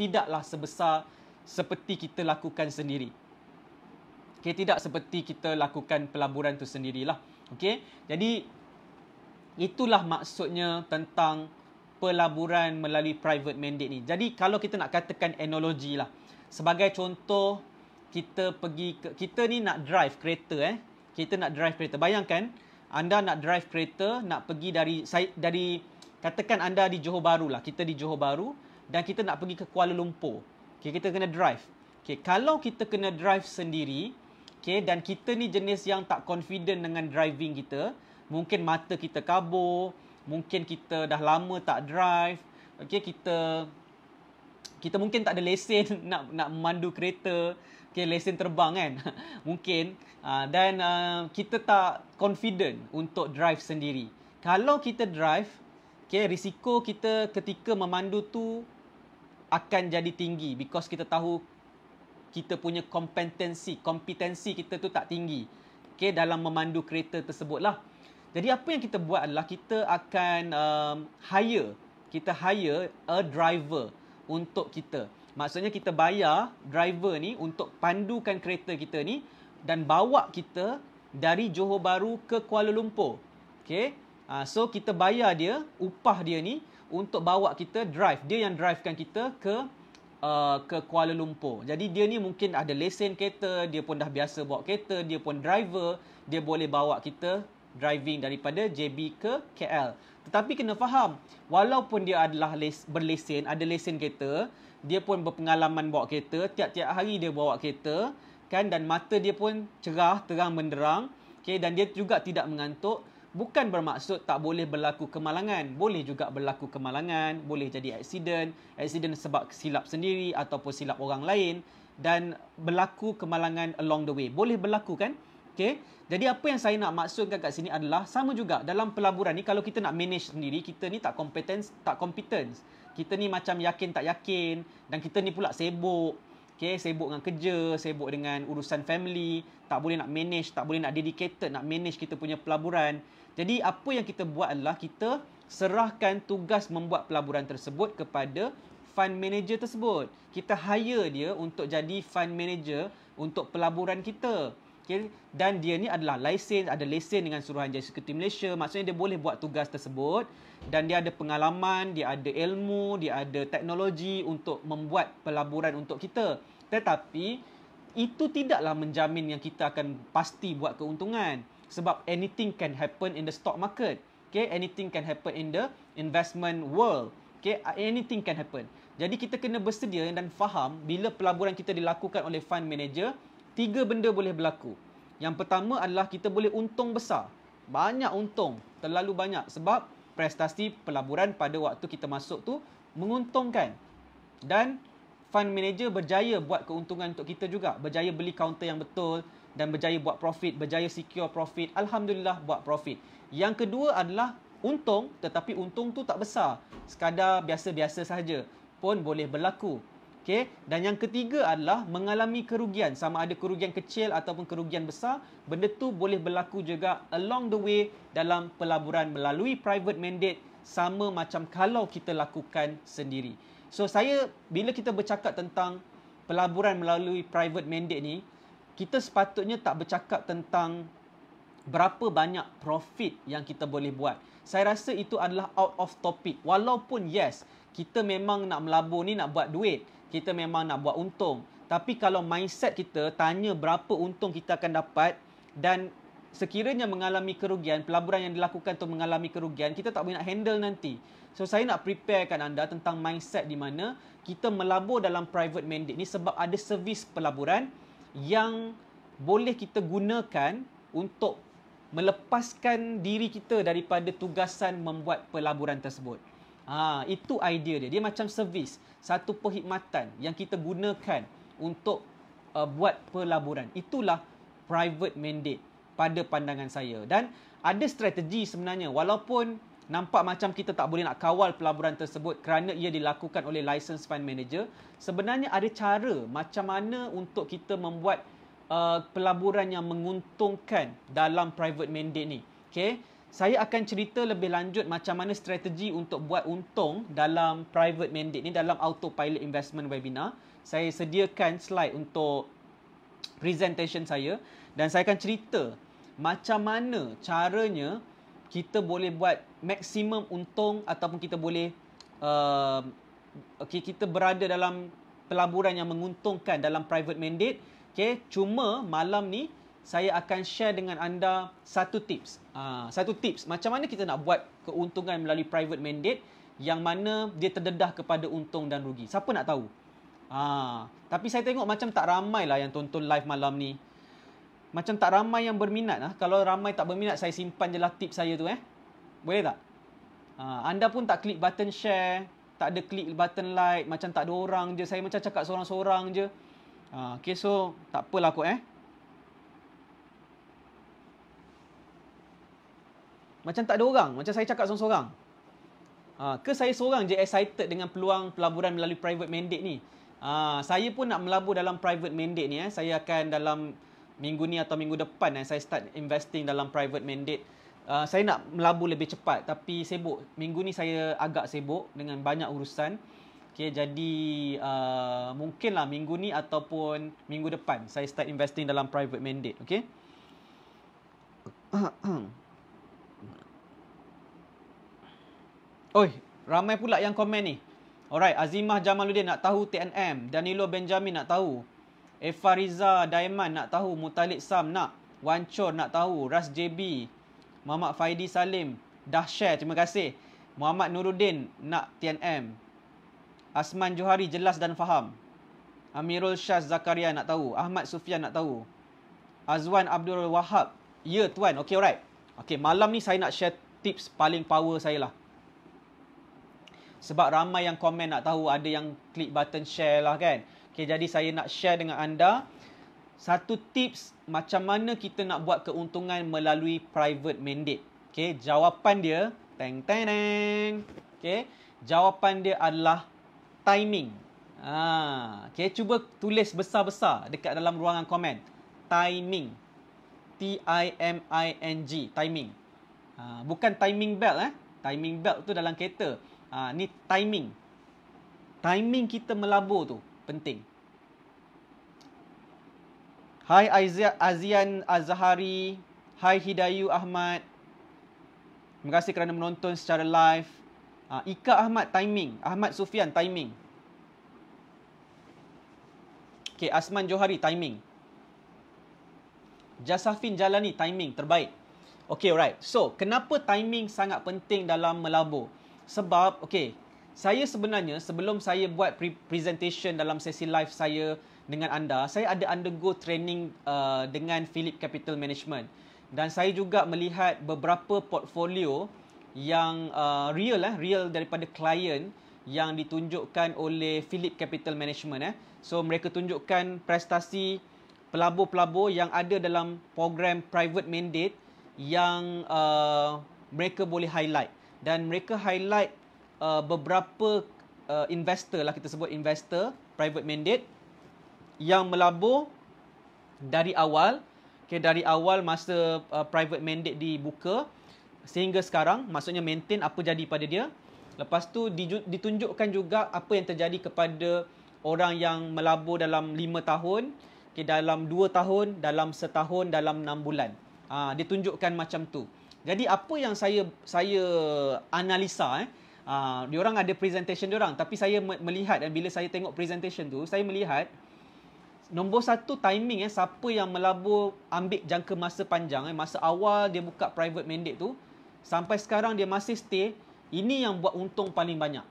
tidaklah sebesar seperti kita lakukan sendiri. Okay, tidak seperti kita lakukan pelaburan itu sendirilah. Okay, Jadi itulah maksudnya tentang pelaburan melalui private mandate ni. Jadi kalau kita nak katakan analogi lah. Sebagai contoh kita pergi ke, kita ni nak drive kereta eh. Kita nak drive kereta. Bayangkan anda nak drive kereta nak pergi dari dari katakan anda di Johor Bahru lah. Kita di Johor Bahru dan kita nak pergi ke Kuala Lumpur. Okay, kita kena drive. Okay, kalau kita kena drive sendiri, okay, dan kita ni jenis yang tak confident dengan driving kita, mungkin mata kita kabur, mungkin kita dah lama tak drive, okay, kita kita mungkin tak ada lesen nak nak memandu kereta, okay, lesen terbang kan, mungkin, ah, dan uh, kita tak confident untuk drive sendiri. Kalau kita drive, okay, risiko kita ketika memandu tu akan jadi tinggi because kita tahu kita punya kompetensi, kompetensi kita tu tak tinggi okay, dalam memandu kereta tersebut lah. Jadi apa yang kita buat adalah kita akan um, hire, kita hire a driver untuk kita. Maksudnya kita bayar driver ni untuk pandukan kereta kita ni dan bawa kita dari Johor Bahru ke Kuala Lumpur. Okay? Uh, so kita bayar dia, upah dia ni untuk bawa kita drive. Dia yang drivekan kita ke uh, ke Kuala Lumpur. Jadi dia ni mungkin ada lesen kereta, dia pun dah biasa bawa kereta, dia pun driver, dia boleh bawa kita driving daripada JB ke KL. Tetapi kena faham, walaupun dia adalah les, berlesen, ada lesen kereta, dia pun berpengalaman bawa kereta, tiap-tiap hari dia bawa kereta, kan dan mata dia pun cerah, terang benderang, okay dan dia juga tidak mengantuk bukan bermaksud tak boleh berlaku kemalangan. Boleh juga berlaku kemalangan, boleh jadi aksiden, aksiden sebab silap sendiri ataupun silap orang lain dan berlaku kemalangan along the way. Boleh berlaku kan? Okay. Jadi apa yang saya nak maksudkan kat sini adalah sama juga dalam pelaburan ni kalau kita nak manage sendiri, kita ni tak competence, tak competence. Kita ni macam yakin tak yakin dan kita ni pula sibuk. Okay, sibuk dengan kerja, sibuk dengan urusan family, tak boleh nak manage, tak boleh nak dedicated, nak manage kita punya pelaburan. Jadi apa yang kita buat adalah kita serahkan tugas membuat pelaburan tersebut kepada fund manager tersebut. Kita hire dia untuk jadi fund manager untuk pelaburan kita. Okay. Dan dia ni adalah lesen, ada lesen dengan Suruhanjaya Sekretari Malaysia. Maksudnya dia boleh buat tugas tersebut dan dia ada pengalaman, dia ada ilmu, dia ada teknologi untuk membuat pelaburan untuk kita. Tetapi itu tidaklah menjamin yang kita akan pasti buat keuntungan sebab anything can happen in the stock market. Okay, anything can happen in the investment world. Okay, anything can happen. Jadi kita kena bersedia dan faham bila pelaburan kita dilakukan oleh fund manager, tiga benda boleh berlaku. Yang pertama adalah kita boleh untung besar. Banyak untung, terlalu banyak sebab prestasi pelaburan pada waktu kita masuk tu menguntungkan. Dan fund manager berjaya buat keuntungan untuk kita juga. Berjaya beli counter yang betul dan berjaya buat profit, berjaya secure profit. Alhamdulillah buat profit. Yang kedua adalah untung tetapi untung tu tak besar. Sekadar biasa-biasa saja pun boleh berlaku. Okay. Dan yang ketiga adalah mengalami kerugian Sama ada kerugian kecil ataupun kerugian besar Benda tu boleh berlaku juga along the way Dalam pelaburan melalui private mandate sama macam kalau kita lakukan sendiri. So saya bila kita bercakap tentang pelaburan melalui private mandate ni, kita sepatutnya tak bercakap tentang berapa banyak profit yang kita boleh buat. Saya rasa itu adalah out of topic. Walaupun yes, kita memang nak melabur ni nak buat duit, kita memang nak buat untung. Tapi kalau mindset kita tanya berapa untung kita akan dapat dan sekiranya mengalami kerugian, pelaburan yang dilakukan tu mengalami kerugian, kita tak boleh nak handle nanti. So saya nak preparekan anda tentang mindset di mana kita melabur dalam private mandate ni sebab ada servis pelaburan yang boleh kita gunakan untuk melepaskan diri kita daripada tugasan membuat pelaburan tersebut. Ha, itu idea dia. Dia macam servis, satu perkhidmatan yang kita gunakan untuk uh, buat pelaburan. Itulah private mandate pada pandangan saya dan ada strategi sebenarnya walaupun nampak macam kita tak boleh nak kawal pelaburan tersebut kerana ia dilakukan oleh license fund manager sebenarnya ada cara macam mana untuk kita membuat uh, pelaburan yang menguntungkan dalam private mandate ni Okay, saya akan cerita lebih lanjut macam mana strategi untuk buat untung dalam private mandate ni dalam autopilot investment webinar saya sediakan slide untuk presentation saya dan saya akan cerita macam mana caranya kita boleh buat maksimum untung ataupun kita boleh uh, okay, kita berada dalam pelaburan yang menguntungkan dalam private mandate. Okay, cuma malam ni saya akan share dengan anda satu tips. Uh, satu tips macam mana kita nak buat keuntungan melalui private mandate yang mana dia terdedah kepada untung dan rugi. Siapa nak tahu? Ah, tapi saya tengok macam tak ramailah yang tonton live malam ni. Macam tak ramai yang berminat lah. Kalau ramai tak berminat, saya simpan je lah tip saya tu eh. Boleh tak? Ha, anda pun tak klik button share. Tak ada klik button like. Macam tak ada orang je. Saya macam cakap seorang-seorang je. Ha, okay, so tak apalah kot eh. Macam tak ada orang. Macam saya cakap seorang-seorang. Ha, ke saya seorang je excited dengan peluang pelaburan melalui private mandate ni? Ha, saya pun nak melabur dalam private mandate ni eh. Saya akan dalam minggu ni atau minggu depan eh, saya start investing dalam private mandate Uh, saya nak melabur lebih cepat tapi sibuk. Minggu ni saya agak sibuk dengan banyak urusan. Okay, jadi uh, mungkinlah minggu ni ataupun minggu depan saya start investing dalam private mandate. Okay. Oi, ramai pula yang komen ni. Alright, Azimah Jamaluddin nak tahu TNM. Danilo Benjamin nak tahu. Efariza eh, Diamond nak tahu Mutalib Sam nak Wan Chor nak tahu Ras JB Muhammad Faidi Salim Dah share terima kasih Muhammad Nuruddin nak TNM Asman Johari jelas dan faham Amirul Syaz Zakaria nak tahu Ahmad Sufian nak tahu Azwan Abdul Wahab Ya yeah, tuan Okay alright Okay malam ni saya nak share tips paling power saya lah Sebab ramai yang komen nak tahu Ada yang klik button share lah kan Okay, jadi saya nak share dengan anda satu tips macam mana kita nak buat keuntungan melalui private mandate. Okay, jawapan dia, teng teng teng. Okay, jawapan dia adalah timing. Ha, okay, cuba tulis besar-besar dekat dalam ruangan komen. Timing. T-I-M-I-N-G. Timing. Ha, bukan timing belt eh. Timing belt tu dalam kereta. Ha, ni timing. Timing kita melabur tu penting. Hai Azian Azhari, hai Hidayu Ahmad. Terima kasih kerana menonton secara live. Ah, Ika Ahmad timing, Ahmad Sufian timing. Okay, Asman Johari timing. Jasafin Jalani timing terbaik. Okay, alright. So, kenapa timing sangat penting dalam melabur? Sebab, okay, saya sebenarnya sebelum saya buat presentation dalam sesi live saya dengan anda. Saya ada undergo training uh, dengan Philip Capital Management dan saya juga melihat beberapa portfolio yang uh, real eh real daripada klien yang ditunjukkan oleh Philip Capital Management eh. So mereka tunjukkan prestasi pelabur-pelabur yang ada dalam program private mandate yang uh, mereka boleh highlight dan mereka highlight uh, beberapa uh, investor lah kita sebut investor private mandate yang melabur dari awal okay, dari awal masa uh, private mandate dibuka sehingga sekarang maksudnya maintain apa jadi pada dia lepas tu ditunjukkan juga apa yang terjadi kepada orang yang melabur dalam 5 tahun okay, dalam 2 tahun dalam setahun dalam 6 bulan ha, ditunjukkan macam tu jadi apa yang saya saya analisa eh Uh, diorang ada presentation diorang tapi saya melihat dan eh, bila saya tengok presentation tu saya melihat nombor satu timing eh siapa yang melabur ambil jangka masa panjang eh masa awal dia buka private mandate tu sampai sekarang dia masih stay ini yang buat untung paling banyak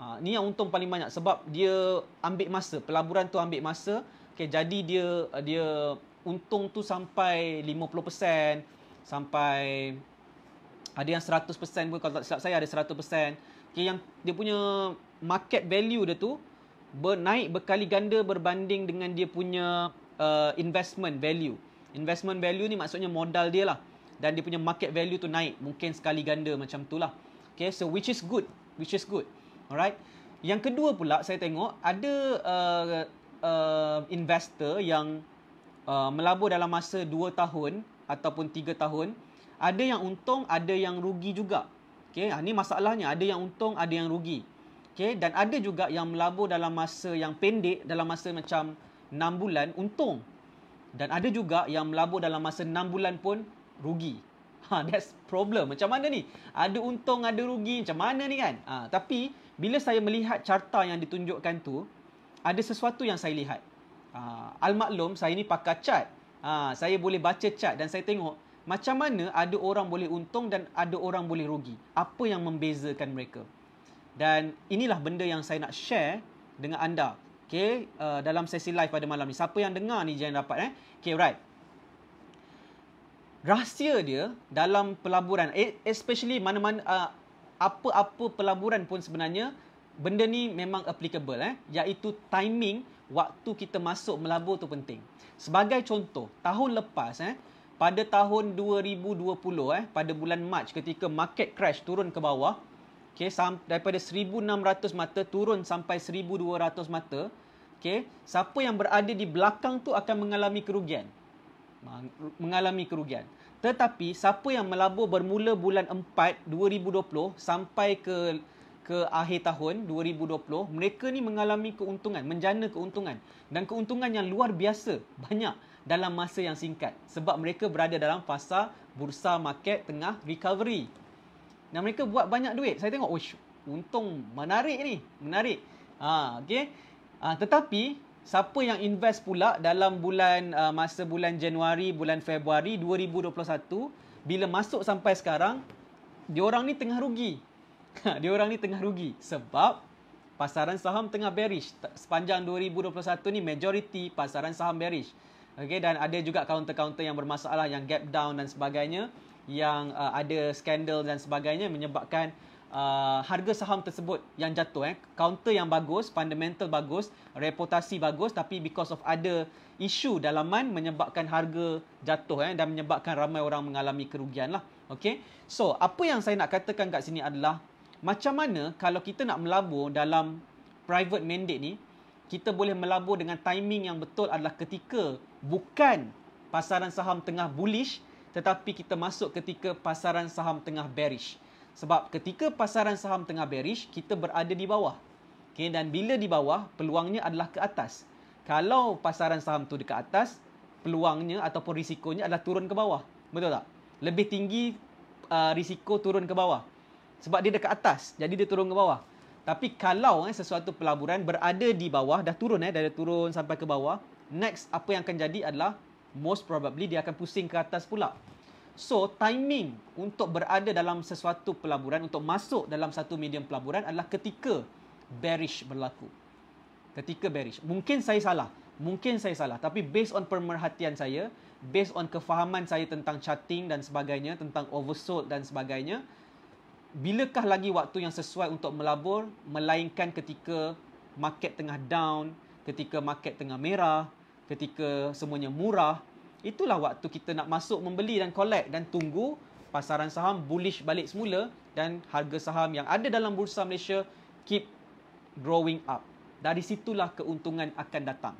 ha, ini yang untung paling banyak sebab dia ambil masa pelaburan tu ambil masa okay, jadi dia dia untung tu sampai 50% sampai ada yang 100% pun kalau tak silap saya ada 100% okay, yang dia punya market value dia tu naik berkali ganda berbanding dengan dia punya uh, investment value. Investment value ni maksudnya modal dia lah. Dan dia punya market value tu naik. Mungkin sekali ganda macam tu lah. Okay, so which is good. Which is good. Alright. Yang kedua pula saya tengok ada uh, uh, investor yang uh, melabur dalam masa 2 tahun ataupun 3 tahun. Ada yang untung, ada yang rugi juga. Okay, ini ha, masalahnya. Ada yang untung, ada yang rugi. Okay, dan ada juga yang melabur dalam masa yang pendek, dalam masa macam 6 bulan, untung. Dan ada juga yang melabur dalam masa 6 bulan pun rugi. Ha, that's problem. Macam mana ni? Ada untung, ada rugi. Macam mana ni kan? Ha, tapi, bila saya melihat carta yang ditunjukkan tu, ada sesuatu yang saya lihat. Ha, Al-Maklum, saya ni pakar cat. Ha, saya boleh baca cat dan saya tengok macam mana ada orang boleh untung dan ada orang boleh rugi. Apa yang membezakan mereka? Dan inilah benda yang saya nak share dengan anda. Okay, uh, dalam sesi live pada malam ni. Siapa yang dengar ni jangan dapat eh. Okay, right. Rahsia dia dalam pelaburan, eh, especially mana-mana, uh, apa-apa pelaburan pun sebenarnya, benda ni memang applicable eh. Iaitu timing waktu kita masuk melabur tu penting. Sebagai contoh, tahun lepas eh, pada tahun 2020 eh, pada bulan March ketika market crash turun ke bawah, Okey, sam- daripada 1,600 mata turun sampai 1,200 mata, Okey, siapa yang berada di belakang tu akan mengalami kerugian. Mengalami kerugian. Tetapi siapa yang melabur bermula bulan 4 2020 sampai ke ke akhir tahun 2020, mereka ni mengalami keuntungan, menjana keuntungan dan keuntungan yang luar biasa banyak dalam masa yang singkat sebab mereka berada dalam fasa bursa market tengah recovery dan mereka buat banyak duit. Saya tengok, wish, untung menarik ni, menarik. Ha, okay. Ha, tetapi, siapa yang invest pula dalam bulan uh, masa bulan Januari, bulan Februari 2021, bila masuk sampai sekarang, dia orang ni tengah rugi. Ha, dia orang ni tengah rugi sebab pasaran saham tengah bearish. Sepanjang 2021 ni, majority pasaran saham bearish. Okay, dan ada juga kaunter-kaunter yang bermasalah, yang gap down dan sebagainya yang uh, ada skandal dan sebagainya menyebabkan Uh, harga saham tersebut yang jatuh eh counter yang bagus fundamental bagus reputasi bagus tapi because of ada isu dalaman menyebabkan harga jatuh eh dan menyebabkan ramai orang mengalami kerugian lah okay so apa yang saya nak katakan kat sini adalah macam mana kalau kita nak melabur dalam private mandate ni kita boleh melabur dengan timing yang betul adalah ketika bukan pasaran saham tengah bullish tetapi kita masuk ketika pasaran saham tengah bearish. Sebab ketika pasaran saham tengah bearish, kita berada di bawah. Okay, dan bila di bawah, peluangnya adalah ke atas. Kalau pasaran saham tu dekat atas, peluangnya ataupun risikonya adalah turun ke bawah. Betul tak? Lebih tinggi uh, risiko turun ke bawah. Sebab dia dekat atas, jadi dia turun ke bawah. Tapi kalau eh, sesuatu pelaburan berada di bawah, dah turun, eh, dah turun sampai ke bawah, next apa yang akan jadi adalah most probably dia akan pusing ke atas pula. So, timing untuk berada dalam sesuatu pelaburan, untuk masuk dalam satu medium pelaburan adalah ketika bearish berlaku. Ketika bearish. Mungkin saya salah. Mungkin saya salah. Tapi based on pemerhatian saya, based on kefahaman saya tentang charting dan sebagainya, tentang oversold dan sebagainya, bilakah lagi waktu yang sesuai untuk melabur, melainkan ketika market tengah down, ketika market tengah merah, ketika semuanya murah, itulah waktu kita nak masuk membeli dan collect dan tunggu pasaran saham bullish balik semula dan harga saham yang ada dalam bursa Malaysia keep growing up. Dari situlah keuntungan akan datang.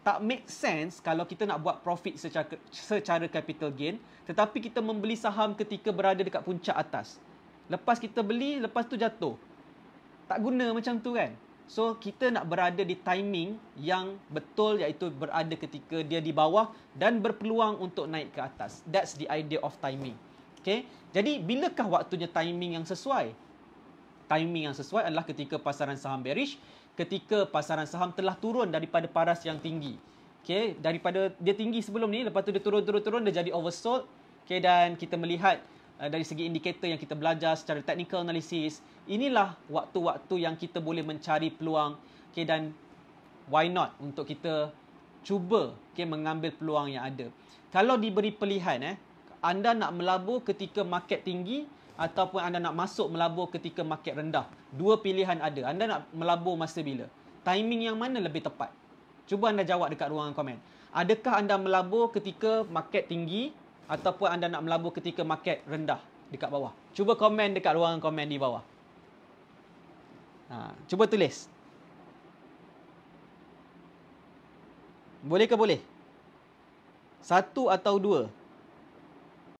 Tak make sense kalau kita nak buat profit secara, secara capital gain tetapi kita membeli saham ketika berada dekat puncak atas. Lepas kita beli, lepas tu jatuh. Tak guna macam tu kan? So kita nak berada di timing yang betul iaitu berada ketika dia di bawah dan berpeluang untuk naik ke atas. That's the idea of timing. Okay? Jadi bilakah waktunya timing yang sesuai? Timing yang sesuai adalah ketika pasaran saham bearish, ketika pasaran saham telah turun daripada paras yang tinggi. Okay? Daripada dia tinggi sebelum ni, lepas tu dia turun-turun-turun, dia jadi oversold. Okay? Dan kita melihat Eh, dari segi indikator yang kita belajar secara technical analysis, inilah waktu-waktu yang kita boleh mencari peluang okay, dan why not untuk kita cuba okay, mengambil peluang yang ada. Kalau diberi pilihan, eh, anda nak melabur ketika market tinggi ataupun anda nak masuk melabur ketika market rendah. Dua pilihan ada. Anda nak melabur masa bila? Timing yang mana lebih tepat? Cuba anda jawab dekat ruangan komen. Adakah anda melabur ketika market tinggi ataupun anda nak melabur ketika market rendah dekat bawah. Cuba komen dekat ruangan komen di bawah. Ha, cuba tulis. Boleh ke boleh? Satu atau dua?